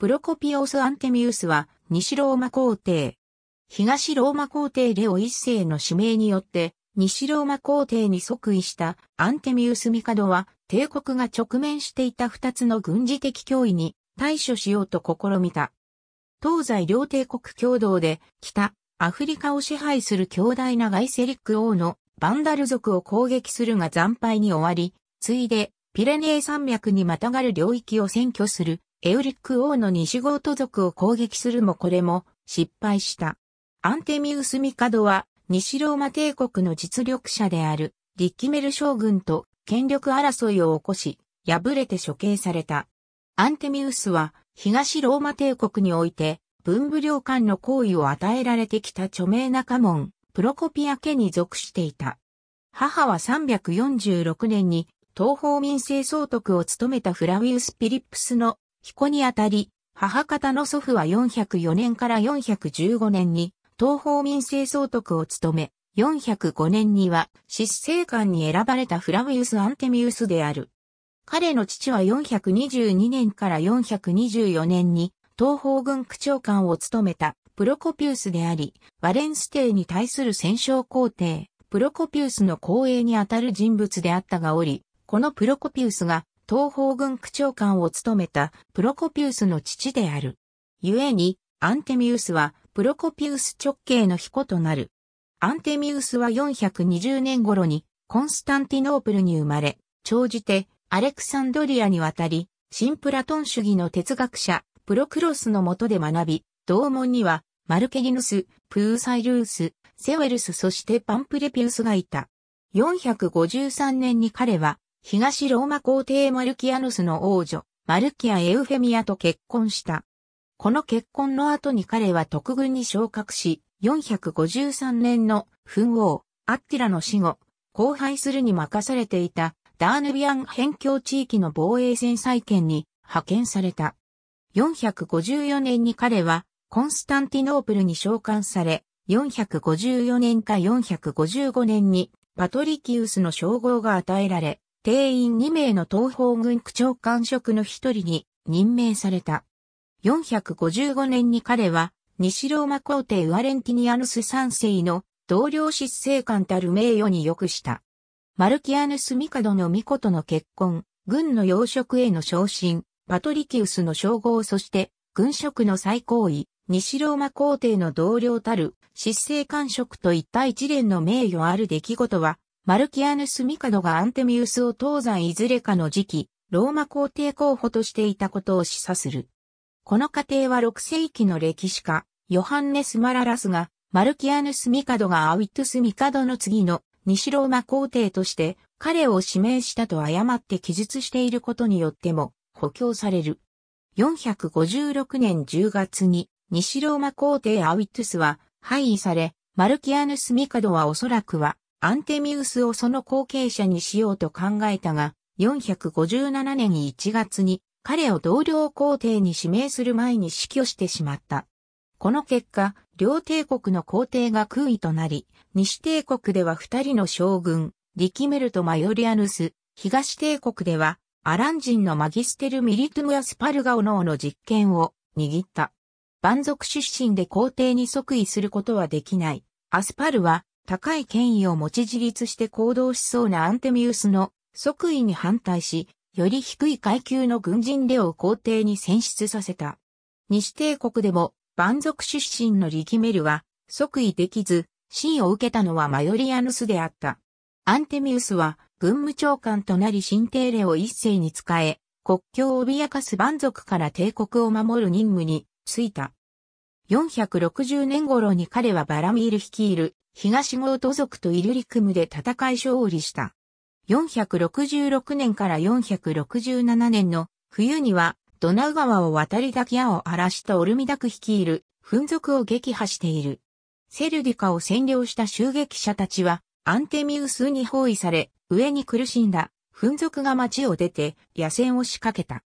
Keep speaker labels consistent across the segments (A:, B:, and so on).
A: プロコピオス・アンテミウスは西ローマ皇帝。東ローマ皇帝レオ一世の指名によって西ローマ皇帝に即位したアンテミウス・ミカドは帝国が直面していた二つの軍事的脅威に対処しようと試みた。東西両帝国共同で北アフリカを支配する強大なガイセリック王のバンダル族を攻撃するが惨敗に終わり、ついでピレネー山脈にまたがる領域を占拠するエウリック王の西ゴート族を攻撃するもこれも失敗した。アンテミウスミカドは西ローマ帝国の実力者であるリッキメル将軍と権力争いを起こし、敗れて処刑された。アンテミウスは東ローマ帝国において文武両官の行為を与えられてきた著名な家門、プロコピア家に属していた。母は346年に東方民政総督を務めたフラウィウス・ピリップスの彦にあたり、母方の祖父は404年から415年に東方民政総督を務め、405年には執政官に選ばれたフラウィウス・アンテミウスである。彼の父は422年から424年に東方軍区長官を務めたプロコピウスであり、ワレンス帝に対する戦勝皇帝、プロコピウスの後衛にあたる人物であったがおり、このプロコピウスが東方軍区長官を務めたプロコピウスの父である。故に、アンテミウスはプロコピウス直系の彦となる。アンテミウスは420年頃にコンスタンティノープルに生まれ、長じてアレクサンドリアに渡り、新プラトン主義の哲学者、プロクロスの下で学び、同門には、マルケギヌス、プーサイルース、セウェルスそしてパンプレピウスがいた。453年に彼は、東ローマ皇帝マルキアヌスの王女、マルキア・エウフェミアと結婚した。この結婚の後に彼は特軍に昇格し、453年の奮王、アッティラの死後、荒廃するに任されていたダーヌビアン辺境地域の防衛戦再建に派遣された。454年に彼はコンスタンティノープルに召喚され、454年か455年にパトリキウスの称号が与えられ、定員2名の東方軍区長官職の一人に任命された。455年に彼は、西ローマ皇帝ワレンティニアヌス3世の同僚執政官たる名誉に良くした。マルキアヌス・ミカドの巫女との結婚、軍の要職への昇進、パトリキウスの称号そして、軍職の最高位、西ローマ皇帝の同僚たる執政官職といった一連の名誉ある出来事は、マルキアヌス・ミカドがアンテミウスを東西いずれかの時期、ローマ皇帝候補としていたことを示唆する。この過程は6世紀の歴史家、ヨハンネス・マララスが、マルキアヌス・ミカドがアウィトゥス・ミカドの次の西ローマ皇帝として彼を指名したと誤って記述していることによっても補強される。456年10月に西ローマ皇帝アウィトゥスは廃位され、マルキアヌス・ミカドはおそらくはアンテミウスをその後継者にしようと考えたが、457年1月に彼を同僚皇帝に指名する前に死去してしまった。この結果、両帝国の皇帝が空位となり、西帝国では二人の将軍、リキメルとマヨリアヌス、東帝国では、アラン人のマギステル・ミリトゥムアスパルガオノーの実権を握った。蛮族出身で皇帝に即位することはできない。アスパルは高い権威を持ち自立して行動しそうなアンテミウスの即位に反対し、より低い階級の軍人レオを皇帝に選出させた。西帝国でも、蛮族出身のリキメルは即位できず、死を受けたのはマヨリアヌスであった。アンテミウスは軍務長官となり新帝レを一世に仕え、国境を脅かす蛮族から帝国を守る任務に就いた。460年頃に彼はバラミール率いる東郷ー族とイルリクムで戦い勝利した。466年から467年の冬にはドナウ川を渡りダキアを荒らしたオルミダク率いる紛族を撃破している。セルディカを占領した襲撃者たちはアンテミウスに包囲され、上に苦しんだ紛族が町を出て野戦を仕掛けた。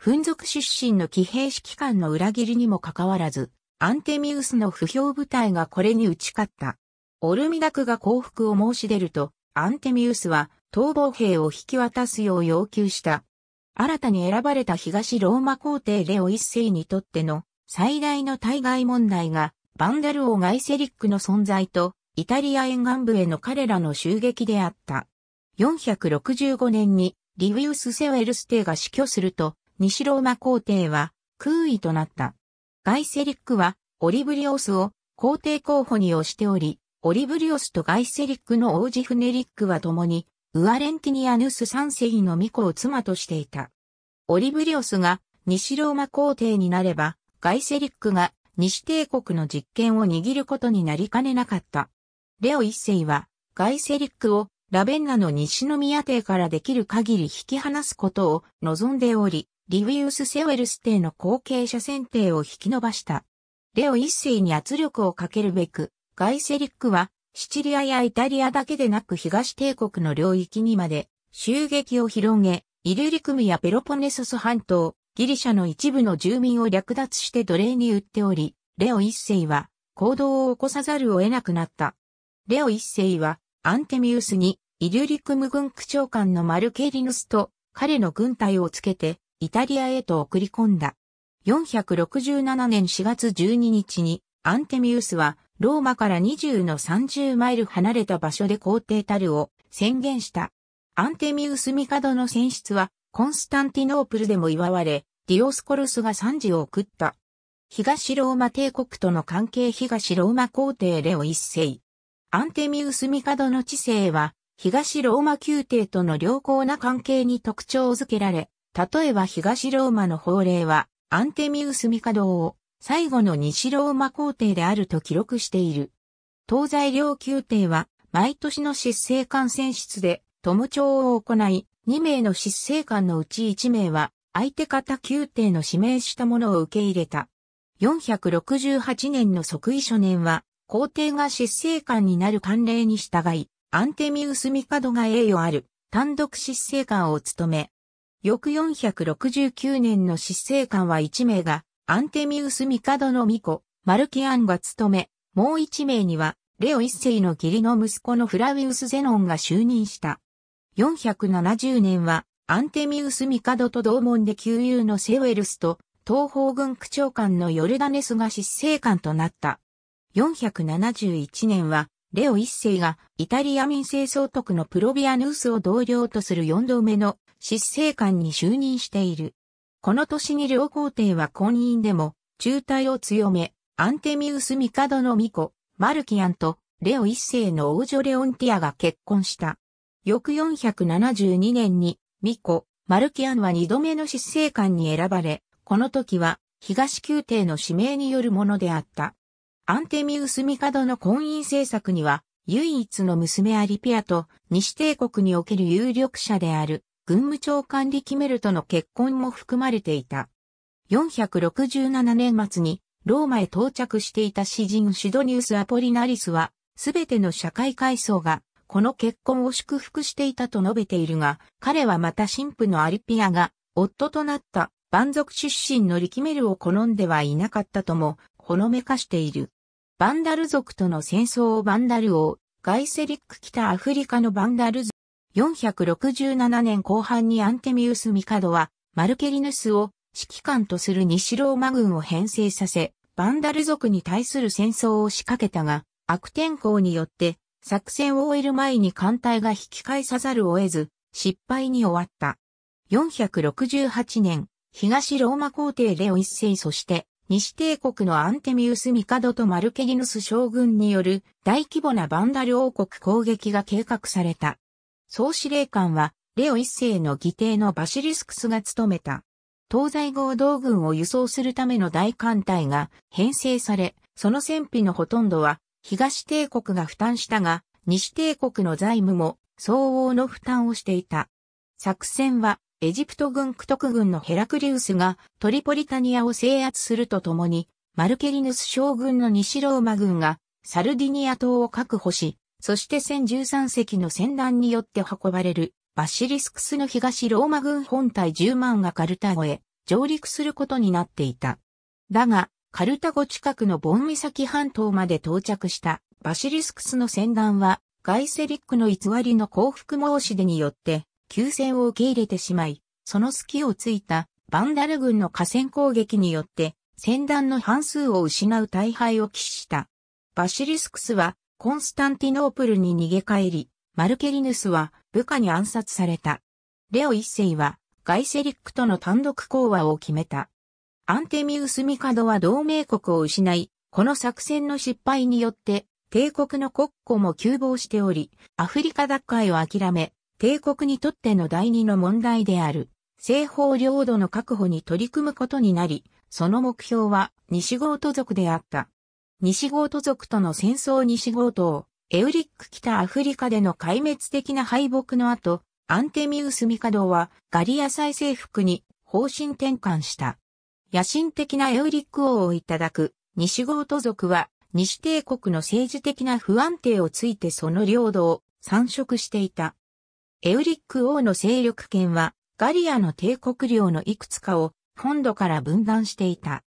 A: 紛族出身の騎兵指揮官の裏切りにもかかわらず、アンテミウスの不評部隊がこれに打ち勝った。オルミダクが降伏を申し出ると、アンテミウスは逃亡兵を引き渡すよう要求した。新たに選ばれた東ローマ皇帝レオ一世にとっての最大の対外問題が、バンダル王ガイセリックの存在と、イタリア沿岸部への彼らの襲撃であった。465年にリィウス・セウェルス帝が死去すると、西ローマ皇帝は空位となった。ガイセリックはオリブリオスを皇帝候補に推しており、オリブリオスとガイセリックの王子フネリックは共に、ウアレンティニアヌス三世の巫女を妻としていた。オリブリオスが西ローマ皇帝になれば、ガイセリックが西帝国の実権を握ることになりかねなかった。レオ一世は、ガイセリックをラベンナの西宮帝からできる限り引き離すことを望んでおり、リィウス・セウェルス帝の後継者選定を引き伸ばした。レオ一世に圧力をかけるべく、ガイセリックは、シチリアやイタリアだけでなく東帝国の領域にまで襲撃を広げ、イルリクムやペロポネソス半島、ギリシャの一部の住民を略奪して奴隷に売っており、レオ一世は行動を起こさざるを得なくなった。レオ一世はアンテミウスにイルリクム軍区長官のマルケリヌスと彼の軍隊をつけてイタリアへと送り込んだ。467年4月12日にアンテミウスはローマから20の30マイル離れた場所で皇帝タルを宣言した。アンテミウスミカドの選出はコンスタンティノープルでも祝われ、ディオスコルスが賛辞を送った。東ローマ帝国との関係東ローマ皇帝レオ一世。アンテミウスミカドの知性は、東ローマ宮廷との良好な関係に特徴づけられ、例えば東ローマの法令は、アンテミウスミカドを最後の西ローマ皇帝であると記録している。東西両宮廷は、毎年の失政官選出で、友長を行い、2名の失政官のうち1名は、相手方宮廷の指名したものを受け入れた。468年の即位初年は、皇帝が失政官になる慣例に従い、アンテミウス・ミカドが栄誉ある、単独失政官を務め、翌469年の失政官は1名が、アンテミウスミカドの巫女、マルキアンが務め、もう一名には、レオ一世の義理の息子のフラウィウス・ゼノンが就任した。470年は、アンテミウスミカドと同門で旧友のセウェルスと、東方軍区長官のヨルダネスが執政官となった。471年は、レオ一世がイタリア民政総督のプロビアヌースを同僚とする4度目の執政官に就任している。この年に両皇帝は婚姻でも、中退を強め、アンテミウス帝の巫女、マルキアンと、レオ一世の王女レオンティアが結婚した。翌472年に、巫女、マルキアンは二度目の執政官に選ばれ、この時は、東宮廷の指名によるものであった。アンテミウス帝の婚姻政策には、唯一の娘アリピアと西帝国における有力者である軍務長官リキメルとの結婚も含まれていた。467年末にローマへ到着していた詩人シドニウス・アポリナリスは、すべての社会階層がこの結婚を祝福していたと述べているが、彼はまた神父のアリピアが夫となった蛮族出身のリキメルを好んではいなかったとも、ほのめかしている。バンダル族との戦争をバンダル王、ガイセリック北アフリカのバンダル族467年後半にアンテミウス・ミカドは、マルケリヌスを指揮官とする西ローマ軍を編成させ、バンダル族に対する戦争を仕掛けたが、悪天候によって作戦を終える前に艦隊が引き返さざるを得ず、失敗に終わった。468年、東ローマ皇帝レオ一世そして西帝国のアンテミウス・ミカドとマルケリヌス将軍による大規模なバンダル王国攻撃が計画された。総司令官は、レオ一世の義弟のバシリスクスが務めた。東西合同軍を輸送するための大艦隊が編成され、その戦費のほとんどは東帝国が負担したが、西帝国の財務も相応の負担をしていた。作戦はエジプト軍クトク軍のヘラクリウスがトリポリタニアを制圧するとともに、マルケリヌス将軍の西ローマ軍がサルディニア島を確保し、そして1013隻の船団によって運ばれるバシリスクスの東ローマ軍本体10万がカルタゴへ上陸することになっていた。だが、カルタゴ近くのボン岬半島まで到着したバシリスクスの船団はガイセリックの偽りの降伏申し出によって休戦を受け入れてしまい、その隙をついたバンダル軍の河川攻撃によって船団の半数を失う大敗を喫した。バシリスクスはコンスタンティノープルに逃げ帰り、マルケリヌスは部下に暗殺された。レオ一世はガイセリックとの単独講和を決めた。アンテミウス・ミカドは同盟国を失い、この作戦の失敗によって帝国の国庫も急防しており、アフリカ奪回を諦め、帝国にとっての第二の問題である、西方領土の確保に取り組むことになり、その目標は西豪都族であった。西ゴート族との戦争西ゴートを、エウリック北アフリカでの壊滅的な敗北の後、アンテミウス帝はガリア再征服に方針転換した。野心的なエウリック王をいただく西ゴート族は西帝国の政治的な不安定をついてその領土を参食していた。エウリック王の勢力圏はガリアの帝国領のいくつかを本土から分断していた。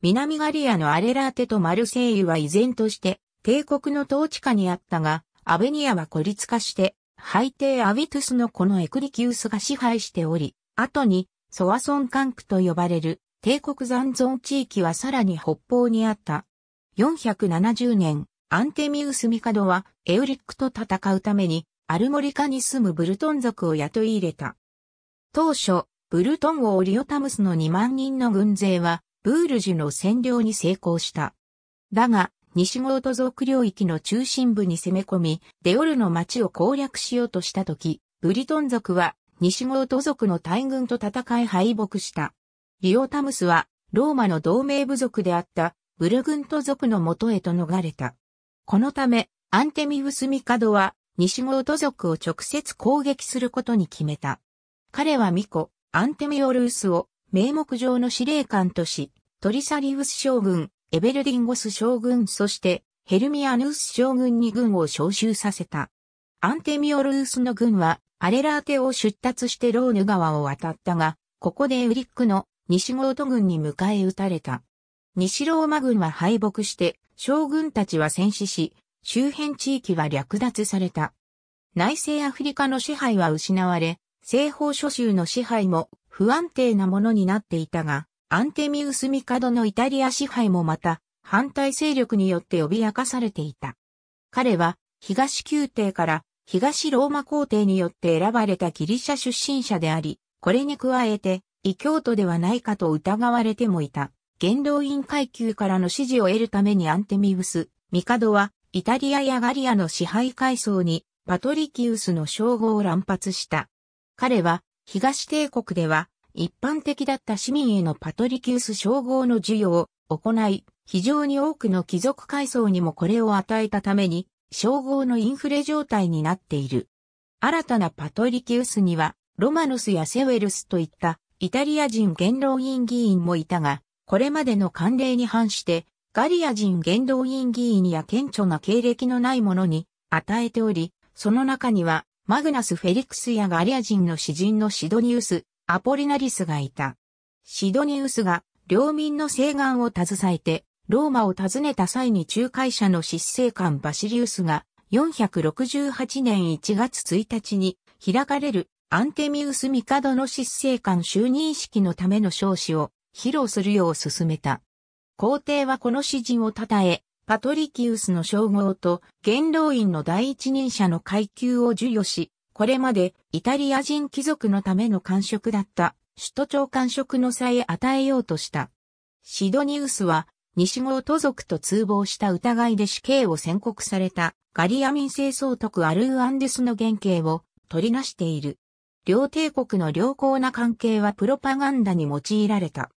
A: 南ガリアのアレラーテとマルセイユは依然として帝国の統治下にあったが、アベニアは孤立化して、テイ・アビトゥスのこのエクリキウスが支配しており、後にソワソン管区と呼ばれる帝国残存地域はさらに北方にあった。470年、アンテミウス・ミカドはエウリックと戦うためにアルモリカに住むブルトン族を雇い入れた。当初、ブルトン王リオタムスの2万人の軍勢はブールジュの占領に成功した。だが、西ゴート族領域の中心部に攻め込み、デオルの町を攻略しようとした時、ブリトン族は西ゴート族の大軍と戦い敗北した。リオタムスはローマの同盟部族であったブルグント族の元へと逃れた。このため、アンテミウス・ミカドは西ゴート族を直接攻撃することに決めた。彼はミコ、アンテミオルウスを名目上の司令官とし、トリサリウス将軍、エベルディンゴス将軍そしてヘルミアヌース将軍に軍を召集させた。アンテミオルースの軍はアレラーテを出立してローヌ川を渡ったが、ここでウリックの西ゴート軍に迎え撃たれた。西ローマ軍は敗北して将軍たちは戦死し、周辺地域は略奪された。内政アフリカの支配は失われ、西方諸州の支配も不安定なものになっていたが、アンテミウスミカドのイタリア支配もまた、反対勢力によって脅かされていた。彼は、東宮廷から東ローマ皇帝によって選ばれたギリシャ出身者であり、これに加えて、異教徒ではないかと疑われてもいた。元老院階級からの支持を得るためにアンテミウス、ミカドは、イタリアやガリアの支配階層に、パトリキウスの称号を乱発した。彼は、東帝国では、一般的だった市民へのパトリキウス称号の授与を行い、非常に多くの貴族階層にもこれを与えたために、称号のインフレ状態になっている。新たなパトリキウスには、ロマノスやセウェルスといったイタリア人元老院議員もいたが、これまでの慣例に反して、ガリア人元老院議員や顕著な経歴のない者に与えており、その中にはマグナス・フェリクスやガリア人の詩人のシドニウス、アポリナリスがいた。シドニウスが領民の請願を携えて、ローマを訪ねた際に仲介者の執政官バシリウスが468年1月1日に開かれるアンテミウスミカドの執政官就任式のための彰子を披露するよう勧めた。皇帝はこの詩人を称え、パトリキウスの称号と元老院の第一人者の階級を授与し、これまでイタリア人貴族のための官職だった首都長官職の差へ与えようとした。シドニウスは西郷都族と通謀した疑いで死刑を宣告されたガリア民政総督アルー・アンデスの原型を取りなしている。両帝国の良好な関係はプロパガンダに用いられた。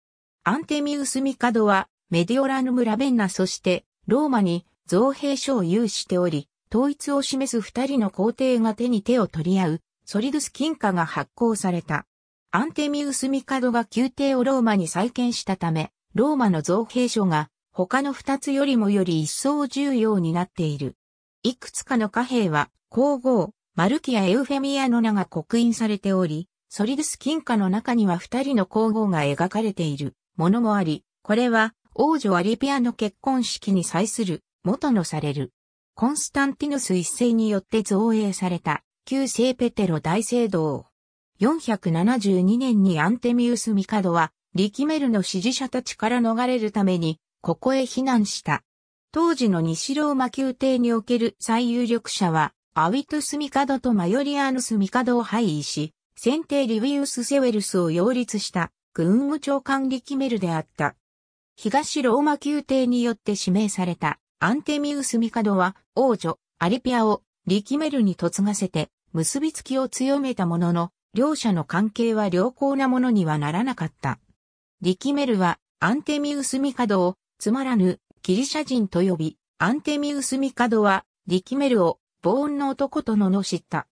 A: アンテミウス・ミカドはメディオラヌム・ラベンナそしてローマに造幣所を有しており、統一を示す二人の皇帝が手に手を取り合う、ソリドス金貨が発行された。アンテミウスミカドが宮廷をローマに再建したため、ローマの造幣所が他の二つよりもより一層重要になっている。いくつかの貨幣は、皇后、マルキア・エウフェミアの名が刻印されており、ソリドス金貨の中には二人の皇后が描かれているものもあり、これは王女アリピアの結婚式に際する元のされる。コンスタンティヌス一世によって造営された旧聖ペテロ大聖堂。472年にアンテミウスミカドはリキメルの支持者たちから逃れるためにここへ避難した。当時の西ローマ宮廷における最有力者はアウィトス・ミカドとマヨリアーヌスミカドを廃位し、先帝リウィウス・セウェルスを擁立した軍務長官リキメルであった。東ローマ宮廷によって指名されたアンテミウスミカドは王女アリピアをリキメルに嫁がせて結びつきを強めたものの、両者の関係は良好なものにはならなかった。リキメルはアンテミウスミカドをつまらぬギリシャ人と呼び、アンテミウスミカドはリキメルをボーンの男と罵った。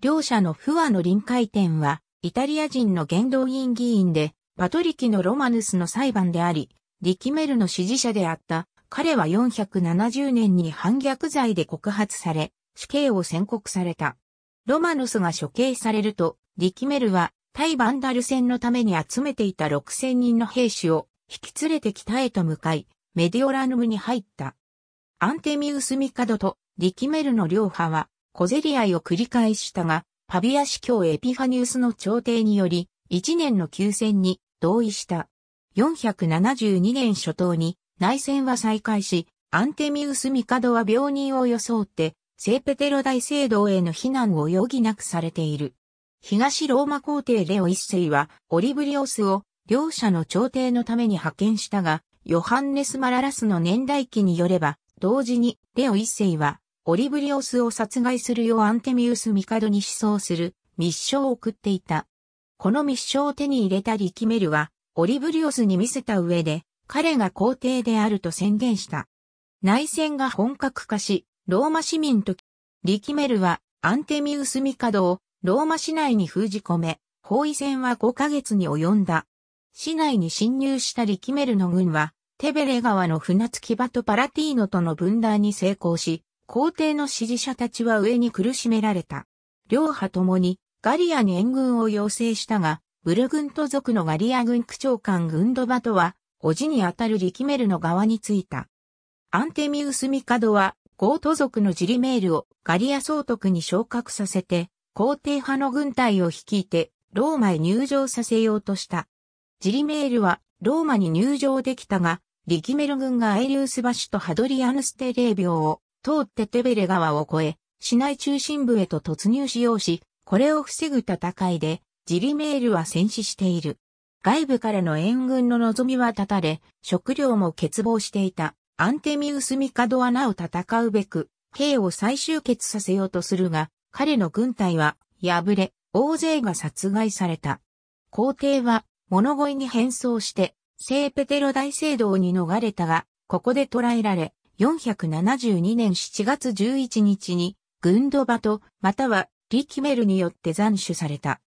A: 両者の不和の臨界点はイタリア人の元老院議員でパトリキのロマヌスの裁判であり、キメルの支持者であった。彼は470年に反逆罪で告発され、死刑を宣告された。ロマノスが処刑されると、キメルは対バンダル戦のために集めていた6000人の兵士を引き連れて北へと向かい、メディオラヌムに入った。アンテミウス・ミカドとキメルの両派は小競り合いを繰り返したが、パビア司教エピファニウスの朝廷により、1年の休戦に同意した。472年初頭に内戦は再開し、アンテミウス・ミカドは病人を装って、聖ペテロ大聖堂への避難を余儀なくされている。東ローマ皇帝レオ一世は、オリブリオスを、両者の朝廷のために派遣したが、ヨハンネス・マララスの年代記によれば、同時に、レオ一世は、オリブリオスを殺害するようアンテミウス・ミカドに思想する、密書を送っていた。この密書を手に入れたリキメルは、オリブリオスに見せた上で、彼が皇帝であると宣言した。内戦が本格化し、ローマ市民と、リキメルはアンテミウスミカドをローマ市内に封じ込め、包囲戦は5ヶ月に及んだ。市内に侵入したリキメルの軍は、テベレ川の船着き場とパラティーノとの分断に成功し、皇帝の支持者たちは上に苦しめられた。両派ともにガリアに援軍を要請したが、ブルグント族のガリア軍区長官グンドバトは、おじにあたるリキメルの側についた。アンテミウス・ミカドは、ゴート族のジリメールをガリア総督に昇格させて、皇帝派の軍隊を率いて、ローマへ入場させようとした。ジリメールは、ローマに入場できたが、リキメル軍がアイリウス橋とハドリアヌステレー病を通ってテベレ川を越え、市内中心部へと突入しようし、これを防ぐ戦いで、ジリメールは戦死している。外部からの援軍の望みは断たれ、食料も欠乏していた。アンテミウス・ミカドはなお戦うべく、兵を再集結させようとするが、彼の軍隊は敗れ、大勢が殺害された。皇帝は物乞いに変装して、聖ペテロ大聖堂に逃れたが、ここで捕らえられ、472年7月11日に、軍ドバと、またはリキメルによって斬首された。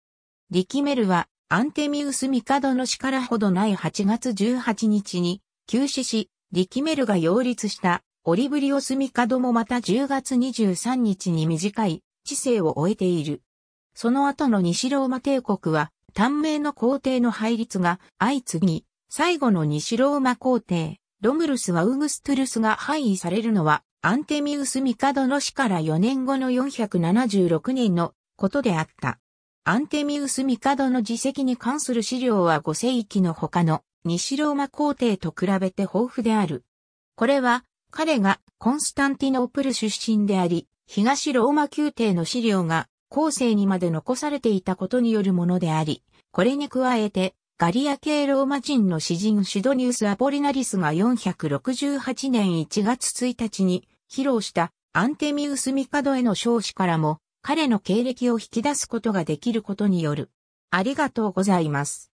A: リキメルは、アンテミウスミカドの死からほどない8月18日に、急死し、リキメルが擁立したオリブリオスミカドもまた10月23日に短い知性を終えている。その後の西ローマ帝国は、短命の皇帝の配立が相次ぎ、最後の西ローマ皇帝、ロムルス・ワウグストゥルスが廃位されるのは、アンテミウスミカドの死から4年後の476年のことであった。アンテミウスミカドの自責に関する資料は5世紀の他の西ローマ皇帝と比べて豊富である。これは彼がコンスタンティノープル出身であり、東ローマ宮廷の資料が後世にまで残されていたことによるものであり、これに加えてガリア系ローマ人の詩人シドニウス・アポリナリスが468年1月1日に披露したアンテミウスミカドへの彰子からも彼の経歴を引き出すことができることによる。ありがとうございます。